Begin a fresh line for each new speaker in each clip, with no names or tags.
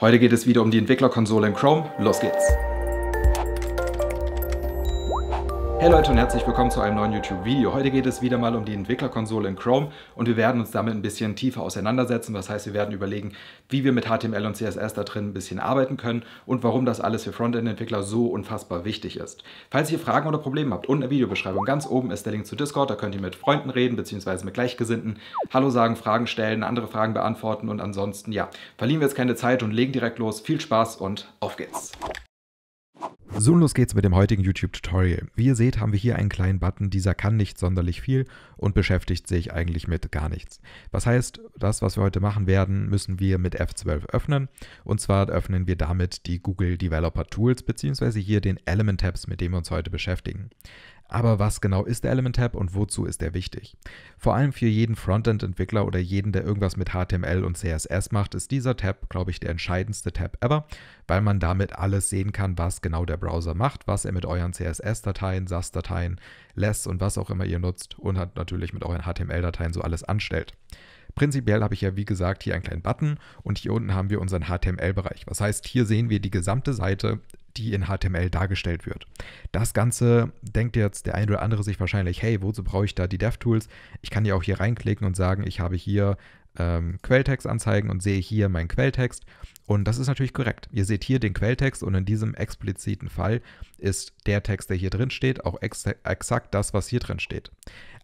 Heute geht es wieder um die Entwicklerkonsole in Chrome. Los geht's! Hey Leute und herzlich willkommen zu einem neuen YouTube-Video. Heute geht es wieder mal um die Entwicklerkonsole in Chrome und wir werden uns damit ein bisschen tiefer auseinandersetzen. Das heißt, wir werden überlegen, wie wir mit HTML und CSS da drin ein bisschen arbeiten können und warum das alles für Frontend-Entwickler so unfassbar wichtig ist. Falls ihr Fragen oder Probleme habt, unten in der Videobeschreibung ganz oben ist der Link zu Discord. Da könnt ihr mit Freunden reden bzw. mit Gleichgesinnten, Hallo sagen, Fragen stellen, andere Fragen beantworten und ansonsten, ja, verlieren wir jetzt keine Zeit und legen direkt los. Viel Spaß und auf geht's! So, los geht's mit dem heutigen YouTube-Tutorial. Wie ihr seht, haben wir hier einen kleinen Button, dieser kann nicht sonderlich viel und beschäftigt sich eigentlich mit gar nichts. Was heißt, das, was wir heute machen werden, müssen wir mit F12 öffnen. Und zwar öffnen wir damit die Google Developer Tools, beziehungsweise hier den Element Tabs, mit dem wir uns heute beschäftigen. Aber was genau ist der Element Tab und wozu ist er wichtig? Vor allem für jeden Frontend-Entwickler oder jeden, der irgendwas mit HTML und CSS macht, ist dieser Tab, glaube ich, der entscheidendste Tab ever, weil man damit alles sehen kann, was genau der Browser macht, was er mit euren CSS-Dateien, SAS-Dateien, LESS und was auch immer ihr nutzt und hat natürlich mit euren HTML-Dateien so alles anstellt. Prinzipiell habe ich ja wie gesagt hier einen kleinen Button und hier unten haben wir unseren HTML-Bereich. Was heißt, hier sehen wir die gesamte Seite die in HTML dargestellt wird. Das Ganze denkt jetzt der ein oder andere sich wahrscheinlich, hey, wozu brauche ich da die DevTools? Ich kann ja auch hier reinklicken und sagen, ich habe hier ähm, Quelltext anzeigen und sehe hier meinen Quelltext und das ist natürlich korrekt. Ihr seht hier den Quelltext und in diesem expliziten Fall ist der Text, der hier drin steht, auch ex exakt das, was hier drin steht.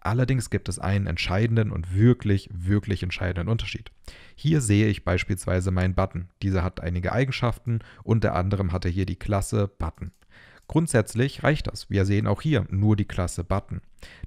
Allerdings gibt es einen entscheidenden und wirklich, wirklich entscheidenden Unterschied. Hier sehe ich beispielsweise meinen Button. Dieser hat einige Eigenschaften, unter anderem hat er hier die Klasse Button. Grundsätzlich reicht das. Wir sehen auch hier nur die Klasse Button.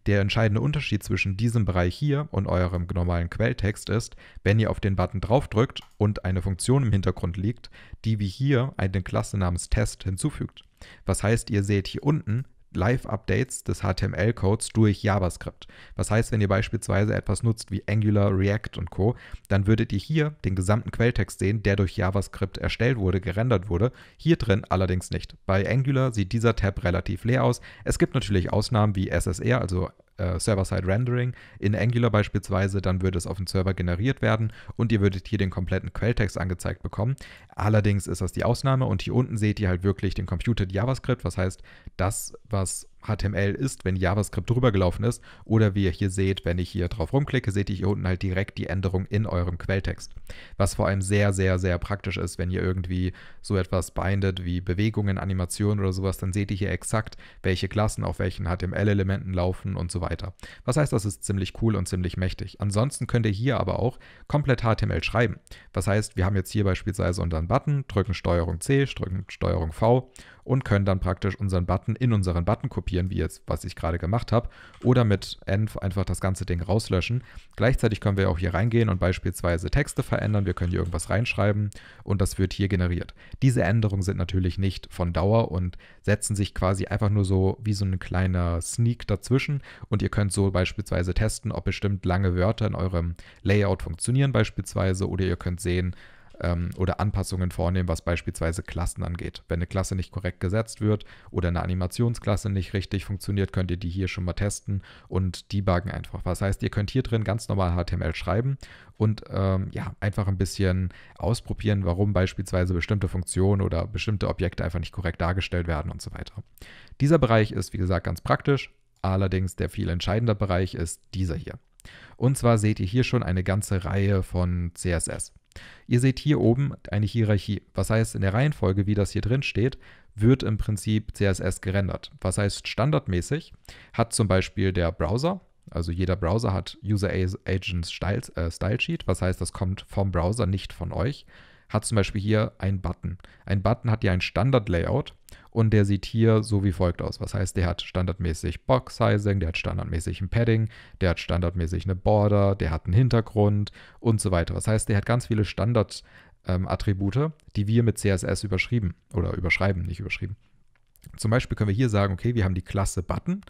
Der entscheidende Unterschied zwischen diesem Bereich hier und eurem normalen Quelltext ist, wenn ihr auf den Button draufdrückt und eine Funktion im Hintergrund liegt, die wie hier eine Klasse namens Test hinzufügt. Was heißt, ihr seht hier unten Live-Updates des HTML-Codes durch JavaScript. Was heißt, wenn ihr beispielsweise etwas nutzt wie Angular, React und Co., dann würdet ihr hier den gesamten Quelltext sehen, der durch JavaScript erstellt wurde, gerendert wurde. Hier drin allerdings nicht. Bei Angular sieht dieser Tab relativ leer aus. Es gibt natürlich Ausnahmen wie SSR, also äh, Server-Side-Rendering in Angular beispielsweise, dann würde es auf dem Server generiert werden und ihr würdet hier den kompletten Quelltext angezeigt bekommen. Allerdings ist das die Ausnahme und hier unten seht ihr halt wirklich den Computed JavaScript, was heißt das, was HTML ist, wenn JavaScript drüber gelaufen ist. Oder wie ihr hier seht, wenn ich hier drauf rumklicke, seht ihr hier unten halt direkt die Änderung in eurem Quelltext. Was vor allem sehr, sehr, sehr praktisch ist, wenn ihr irgendwie so etwas bindet wie Bewegungen, Animationen oder sowas, dann seht ihr hier exakt, welche Klassen auf welchen HTML-Elementen laufen und so weiter. Was heißt, das ist ziemlich cool und ziemlich mächtig. Ansonsten könnt ihr hier aber auch komplett HTML schreiben. Was heißt, wir haben jetzt hier beispielsweise unseren Button, drücken STRG C, drücken STRG V und können dann praktisch unseren Button in unseren Button kopieren, wie jetzt, was ich gerade gemacht habe, oder mit Env einfach das ganze Ding rauslöschen. Gleichzeitig können wir auch hier reingehen und beispielsweise Texte verändern. Wir können hier irgendwas reinschreiben und das wird hier generiert. Diese Änderungen sind natürlich nicht von Dauer und setzen sich quasi einfach nur so wie so ein kleiner Sneak dazwischen und ihr könnt so beispielsweise testen, ob bestimmt lange Wörter in eurem Layout funktionieren beispielsweise oder ihr könnt sehen, ähm, oder Anpassungen vornehmen, was beispielsweise Klassen angeht. Wenn eine Klasse nicht korrekt gesetzt wird oder eine Animationsklasse nicht richtig funktioniert, könnt ihr die hier schon mal testen und debuggen einfach. Was heißt, ihr könnt hier drin ganz normal HTML schreiben und ähm, ja, einfach ein bisschen ausprobieren, warum beispielsweise bestimmte Funktionen oder bestimmte Objekte einfach nicht korrekt dargestellt werden und so weiter. Dieser Bereich ist, wie gesagt, ganz praktisch. Allerdings der viel entscheidende Bereich ist dieser hier. Und zwar seht ihr hier schon eine ganze Reihe von CSS. Ihr seht hier oben eine Hierarchie. Was heißt, in der Reihenfolge, wie das hier drin steht, wird im Prinzip CSS gerendert. Was heißt, standardmäßig hat zum Beispiel der Browser, also jeder Browser hat User Agents Style, äh, Style Sheet, was heißt, das kommt vom Browser, nicht von euch, hat zum Beispiel hier einen Button. Ein Button hat ja ein Standard-Layout und der sieht hier so wie folgt aus. Was heißt, der hat standardmäßig Box Sizing, der hat standardmäßig ein Padding, der hat standardmäßig eine Border, der hat einen Hintergrund und so weiter. Was heißt, der hat ganz viele Standard ähm, die wir mit CSS überschrieben oder überschreiben, nicht überschrieben. Zum Beispiel können wir hier sagen, okay, wir haben die Klasse Button.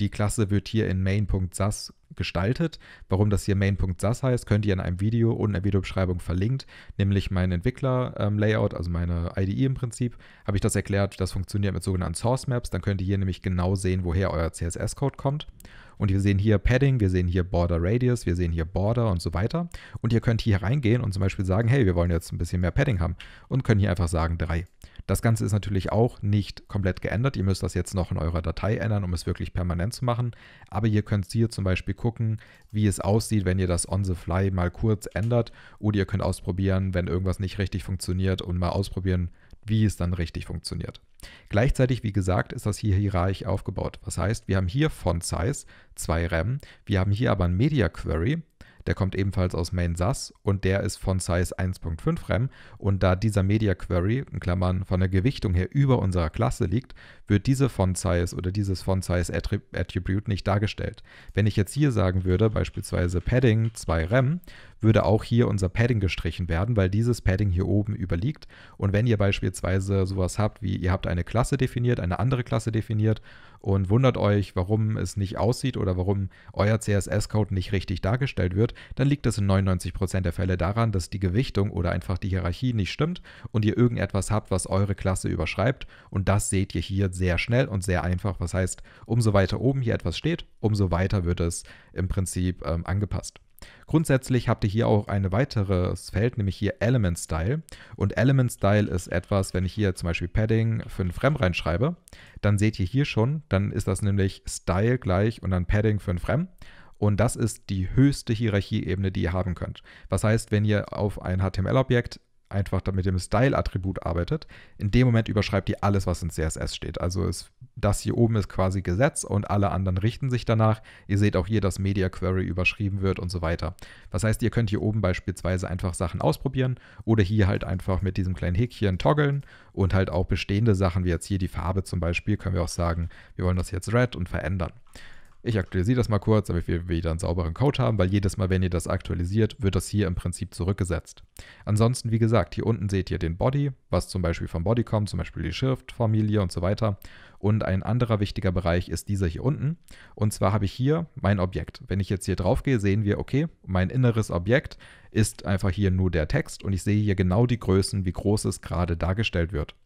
Die Klasse wird hier in main.sas gestaltet. Warum das hier main.sas heißt, könnt ihr in einem Video unten in der Videobeschreibung verlinkt, nämlich mein Entwickler-Layout, ähm, also meine IDE im Prinzip, habe ich das erklärt, das funktioniert mit sogenannten Source Maps. Dann könnt ihr hier nämlich genau sehen, woher euer CSS-Code kommt. Und wir sehen hier Padding, wir sehen hier Border Radius, wir sehen hier Border und so weiter. Und ihr könnt hier reingehen und zum Beispiel sagen, hey, wir wollen jetzt ein bisschen mehr Padding haben und können hier einfach sagen 3. Das Ganze ist natürlich auch nicht komplett geändert. Ihr müsst das jetzt noch in eurer Datei ändern, um es wirklich permanent zu machen. Aber ihr könnt hier zum Beispiel gucken, wie es aussieht, wenn ihr das on the fly mal kurz ändert. Oder ihr könnt ausprobieren, wenn irgendwas nicht richtig funktioniert und mal ausprobieren, wie es dann richtig funktioniert. Gleichzeitig, wie gesagt, ist das hier hierarchisch aufgebaut. Was heißt, wir haben hier Font Size, 2 RAM, wir haben hier aber ein Media Query, der kommt ebenfalls aus Main SAS und der ist Font Size 1.5 RAM. Und da dieser Media Query, in Klammern von der Gewichtung her über unserer Klasse liegt, wird diese Font Size oder dieses Font Size Attribute nicht dargestellt. Wenn ich jetzt hier sagen würde, beispielsweise Padding 2 RAM, würde auch hier unser Padding gestrichen werden, weil dieses Padding hier oben überliegt. Und wenn ihr beispielsweise sowas habt, wie ihr habt eine Klasse definiert, eine andere Klasse definiert und wundert euch, warum es nicht aussieht oder warum euer CSS-Code nicht richtig dargestellt wird, dann liegt das in 99% der Fälle daran, dass die Gewichtung oder einfach die Hierarchie nicht stimmt und ihr irgendetwas habt, was eure Klasse überschreibt. Und das seht ihr hier sehr schnell und sehr einfach. Was heißt, umso weiter oben hier etwas steht, umso weiter wird es im Prinzip ähm, angepasst. Grundsätzlich habt ihr hier auch ein weiteres Feld, nämlich hier Element Style. Und Element Style ist etwas, wenn ich hier zum Beispiel Padding 5 Rem reinschreibe, dann seht ihr hier schon, dann ist das nämlich Style gleich und dann Padding 5 Rem. Und das ist die höchste Hierarchieebene, die ihr haben könnt. Was heißt, wenn ihr auf ein HTML-Objekt einfach mit dem Style-Attribut arbeitet, in dem Moment überschreibt die alles, was in CSS steht. Also ist, das hier oben ist quasi Gesetz und alle anderen richten sich danach. Ihr seht auch hier, dass Media Query überschrieben wird und so weiter. Das heißt, ihr könnt hier oben beispielsweise einfach Sachen ausprobieren oder hier halt einfach mit diesem kleinen Häkchen toggeln und halt auch bestehende Sachen, wie jetzt hier die Farbe zum Beispiel, können wir auch sagen, wir wollen das jetzt red und verändern ich aktualisiere das mal kurz, damit wir wieder einen sauberen Code haben, weil jedes Mal, wenn ihr das aktualisiert, wird das hier im Prinzip zurückgesetzt. Ansonsten, wie gesagt, hier unten seht ihr den Body, was zum Beispiel vom Body kommt, zum Beispiel die Schrift, Familie und so weiter. Und ein anderer wichtiger Bereich ist dieser hier unten. Und zwar habe ich hier mein Objekt. Wenn ich jetzt hier drauf gehe, sehen wir, okay, mein inneres Objekt ist einfach hier nur der Text und ich sehe hier genau die Größen, wie groß es gerade dargestellt wird.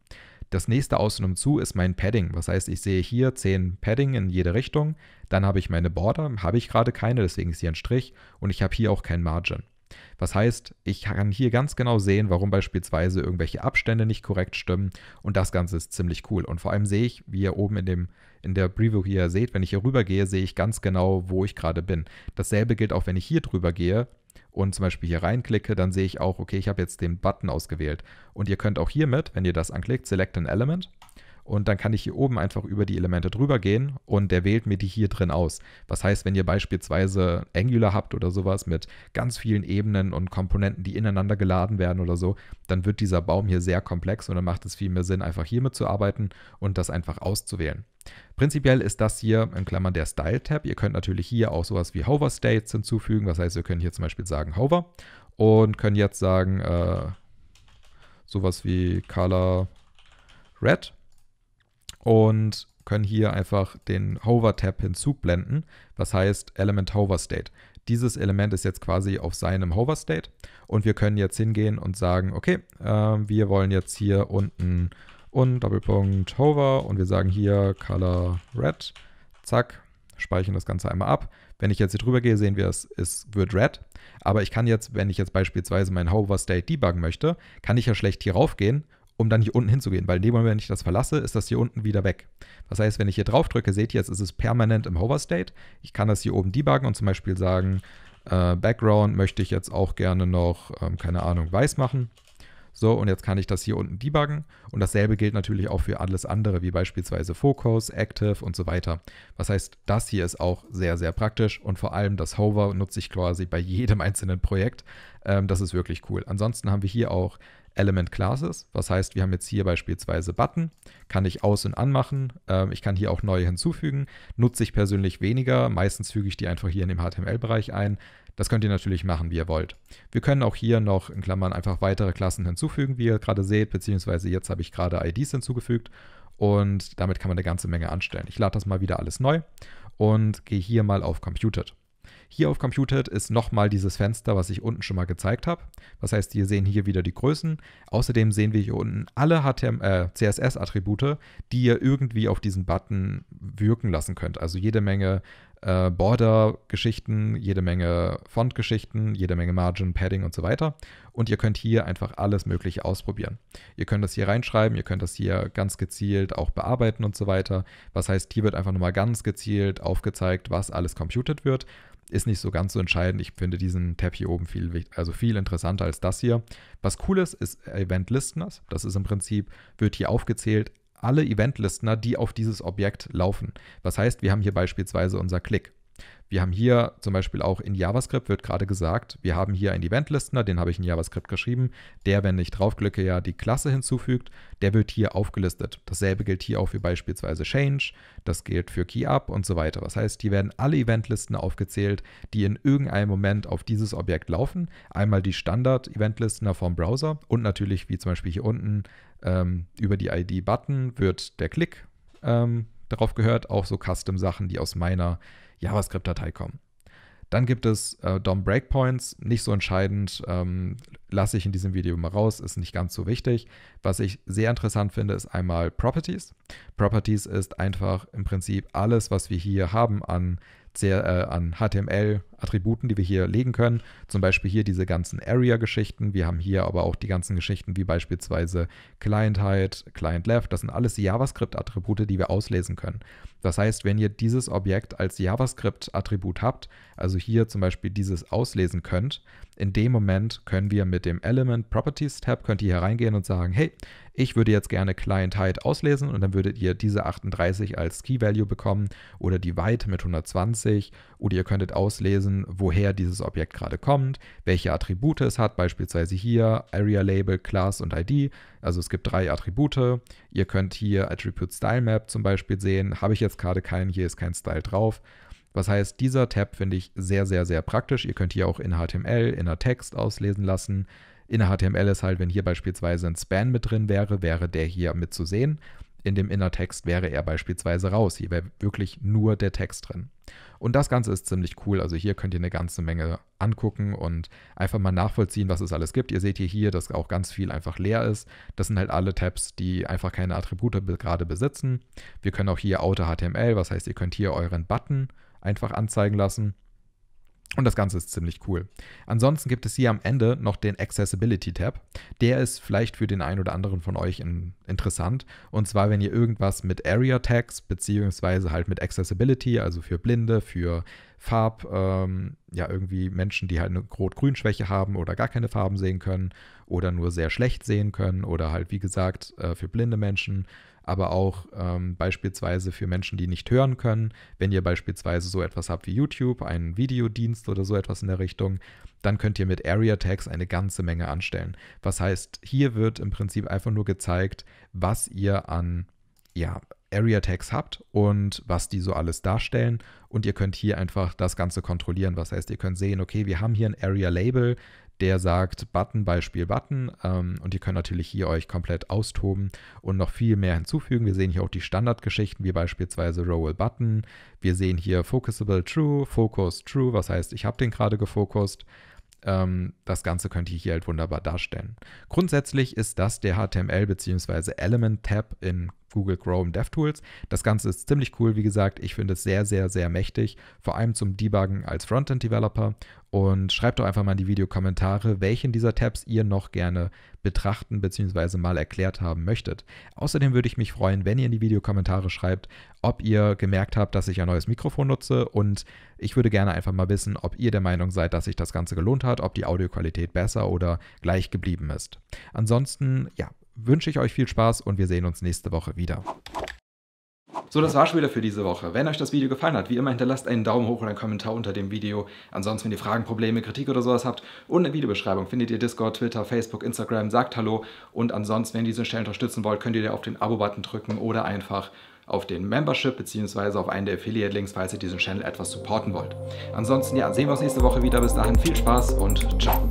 Das nächste außen zu ist mein Padding. Was heißt, ich sehe hier 10 Padding in jede Richtung. Dann habe ich meine Border, habe ich gerade keine, deswegen ist hier ein Strich. Und ich habe hier auch kein Margin. Was heißt, ich kann hier ganz genau sehen, warum beispielsweise irgendwelche Abstände nicht korrekt stimmen und das Ganze ist ziemlich cool. Und vor allem sehe ich, wie ihr oben in, dem, in der Preview hier seht, wenn ich hier rüber gehe, sehe ich ganz genau, wo ich gerade bin. Dasselbe gilt auch, wenn ich hier drüber gehe, und zum Beispiel hier reinklicke, dann sehe ich auch, okay, ich habe jetzt den Button ausgewählt. Und ihr könnt auch hiermit, wenn ihr das anklickt, Select an Element und dann kann ich hier oben einfach über die Elemente drüber gehen und der wählt mir die hier drin aus. Was heißt, wenn ihr beispielsweise Angular habt oder sowas mit ganz vielen Ebenen und Komponenten, die ineinander geladen werden oder so, dann wird dieser Baum hier sehr komplex und dann macht es viel mehr Sinn, einfach hier mitzuarbeiten und das einfach auszuwählen. Prinzipiell ist das hier in Klammern der Style-Tab. Ihr könnt natürlich hier auch sowas wie Hover-States hinzufügen. Was heißt, wir können hier zum Beispiel sagen Hover und können jetzt sagen äh, sowas wie Color Red und können hier einfach den Hover-Tab hinzublenden, was heißt Element Hover State. Dieses Element ist jetzt quasi auf seinem Hover State und wir können jetzt hingehen und sagen, okay, äh, wir wollen jetzt hier unten und Doppelpunkt Hover und wir sagen hier Color Red, zack, speichern das Ganze einmal ab. Wenn ich jetzt hier drüber gehe, sehen wir, es, es wird red. Aber ich kann jetzt, wenn ich jetzt beispielsweise meinen Hover State debuggen möchte, kann ich ja schlecht hier raufgehen um dann hier unten hinzugehen, weil in dem Moment, wenn ich das verlasse, ist das hier unten wieder weg. Das heißt, wenn ich hier drauf drücke, seht ihr, jetzt ist es permanent im Hover-State. Ich kann das hier oben debuggen und zum Beispiel sagen, äh, Background möchte ich jetzt auch gerne noch, ähm, keine Ahnung, weiß machen. So, und jetzt kann ich das hier unten debuggen. Und dasselbe gilt natürlich auch für alles andere, wie beispielsweise Focus, Active und so weiter. Das heißt, das hier ist auch sehr, sehr praktisch. Und vor allem das Hover nutze ich quasi bei jedem einzelnen Projekt. Ähm, das ist wirklich cool. Ansonsten haben wir hier auch Element Classes. Was heißt, wir haben jetzt hier beispielsweise Button, kann ich aus- und anmachen. Ähm, ich kann hier auch neue hinzufügen. Nutze ich persönlich weniger. Meistens füge ich die einfach hier in dem HTML-Bereich ein. Das könnt ihr natürlich machen, wie ihr wollt. Wir können auch hier noch in Klammern einfach weitere Klassen hinzufügen, wie ihr gerade seht, beziehungsweise jetzt habe ich gerade IDs hinzugefügt und damit kann man eine ganze Menge anstellen. Ich lade das mal wieder alles neu und gehe hier mal auf Computed. Hier auf Computed ist nochmal dieses Fenster, was ich unten schon mal gezeigt habe. Das heißt, wir sehen hier wieder die Größen. Außerdem sehen wir hier unten alle äh, CSS-Attribute, die ihr irgendwie auf diesen Button wirken lassen könnt. Also jede Menge äh, Border-Geschichten, jede Menge Font-Geschichten, jede Menge Margin, Padding und so weiter. Und ihr könnt hier einfach alles Mögliche ausprobieren. Ihr könnt das hier reinschreiben, ihr könnt das hier ganz gezielt auch bearbeiten und so weiter. Was heißt, hier wird einfach nochmal ganz gezielt aufgezeigt, was alles computed wird ist nicht so ganz so entscheidend. Ich finde diesen Tab hier oben viel, also viel interessanter als das hier. Was cool ist, ist Event Listeners. Das ist im Prinzip, wird hier aufgezählt, alle Event Listener, die auf dieses Objekt laufen. Was heißt, wir haben hier beispielsweise unser Klick. Wir haben hier zum Beispiel auch in JavaScript wird gerade gesagt, wir haben hier einen Event-Listener, den habe ich in JavaScript geschrieben, der, wenn ich draufklicke, ja die Klasse hinzufügt, der wird hier aufgelistet. Dasselbe gilt hier auch für beispielsweise Change, das gilt für KeyUp und so weiter. Das heißt, hier werden alle Eventlisten aufgezählt, die in irgendeinem Moment auf dieses Objekt laufen. Einmal die Standard-Eventlistener vom Browser und natürlich, wie zum Beispiel hier unten, ähm, über die ID-Button wird der Klick ähm, darauf gehört, auch so Custom-Sachen, die aus meiner JavaScript-Datei kommen. Dann gibt es äh, DOM Breakpoints, nicht so entscheidend, ähm, lasse ich in diesem Video mal raus, ist nicht ganz so wichtig. Was ich sehr interessant finde, ist einmal Properties. Properties ist einfach im Prinzip alles, was wir hier haben an, sehr, äh, an HTML, Attributen, die wir hier legen können. Zum Beispiel hier diese ganzen Area-Geschichten. Wir haben hier aber auch die ganzen Geschichten wie beispielsweise Client-Height, Client-Left. Das sind alles JavaScript-Attribute, die wir auslesen können. Das heißt, wenn ihr dieses Objekt als JavaScript-Attribut habt, also hier zum Beispiel dieses auslesen könnt, in dem Moment können wir mit dem Element Properties Tab, könnt ihr hier reingehen und sagen, hey, ich würde jetzt gerne Client Height auslesen und dann würdet ihr diese 38 als Key Value bekommen oder die Weite mit 120 oder ihr könntet auslesen, nachweisen, woher dieses Objekt gerade kommt, welche Attribute es hat, beispielsweise hier Area Label, Class und ID. Also es gibt drei Attribute. Ihr könnt hier Attribute Style Map zum Beispiel sehen. Habe ich jetzt gerade keinen, hier ist kein Style drauf. Was heißt, dieser Tab finde ich sehr, sehr, sehr praktisch. Ihr könnt hier auch in HTML, in der Text auslesen lassen. In HTML ist halt, wenn hier beispielsweise ein Span mit drin wäre, wäre der hier mit zu sehen. In dem Inner Text wäre er beispielsweise raus. Hier wäre wirklich nur der Text drin. Und das Ganze ist ziemlich cool. Also hier könnt ihr eine ganze Menge angucken und einfach mal nachvollziehen, was es alles gibt. Ihr seht hier, hier, dass auch ganz viel einfach leer ist. Das sind halt alle Tabs, die einfach keine Attribute gerade besitzen. Wir können auch hier Auto HTML, was heißt, ihr könnt hier euren Button einfach anzeigen lassen. Und das Ganze ist ziemlich cool. Ansonsten gibt es hier am Ende noch den Accessibility Tab. Der ist vielleicht für den einen oder anderen von euch in, interessant. Und zwar, wenn ihr irgendwas mit Area Tags beziehungsweise halt mit Accessibility, also für Blinde, für Farb, ähm, ja irgendwie Menschen, die halt eine Rot-Grün-Schwäche haben oder gar keine Farben sehen können oder nur sehr schlecht sehen können oder halt wie gesagt äh, für blinde Menschen aber auch ähm, beispielsweise für Menschen, die nicht hören können. Wenn ihr beispielsweise so etwas habt wie YouTube, einen Videodienst oder so etwas in der Richtung, dann könnt ihr mit Area Tags eine ganze Menge anstellen. Was heißt, hier wird im Prinzip einfach nur gezeigt, was ihr an ja, Area Tags habt und was die so alles darstellen. Und ihr könnt hier einfach das Ganze kontrollieren. Was heißt, ihr könnt sehen, okay, wir haben hier ein Area Label, der sagt Button, Beispiel Button. Ähm, und ihr könnt natürlich hier euch komplett austoben und noch viel mehr hinzufügen. Wir sehen hier auch die Standardgeschichten, wie beispielsweise Roll Button. Wir sehen hier Focusable True, Focus True, was heißt, ich habe den gerade gefokust ähm, das Ganze könnt ihr hier halt wunderbar darstellen. Grundsätzlich ist das der HTML bzw. Element Tab in Google Chrome DevTools. Das Ganze ist ziemlich cool, wie gesagt. Ich finde es sehr, sehr, sehr mächtig, vor allem zum Debuggen als Frontend-Developer. Und schreibt doch einfach mal in die Videokommentare, welchen dieser Tabs ihr noch gerne betrachten bzw. mal erklärt haben möchtet. Außerdem würde ich mich freuen, wenn ihr in die Videokommentare schreibt, ob ihr gemerkt habt, dass ich ein neues Mikrofon nutze. Und ich würde gerne einfach mal wissen, ob ihr der Meinung seid, dass sich das Ganze gelohnt hat, ob die Audioqualität besser oder gleich geblieben ist. Ansonsten, ja, wünsche ich euch viel Spaß und wir sehen uns nächste Woche wieder. So, das war schon wieder für diese Woche. Wenn euch das Video gefallen hat, wie immer hinterlasst einen Daumen hoch oder einen Kommentar unter dem Video. Ansonsten, wenn ihr Fragen, Probleme, Kritik oder sowas habt, unten in der Videobeschreibung findet ihr Discord, Twitter, Facebook, Instagram, sagt Hallo. Und ansonsten, wenn ihr diesen Stellen unterstützen wollt, könnt ihr auf den Abo-Button drücken oder einfach auf den Membership bzw. auf einen der Affiliate-Links, falls ihr diesen Channel etwas supporten wollt. Ansonsten, ja, sehen wir uns nächste Woche wieder. Bis dahin, viel Spaß und ciao.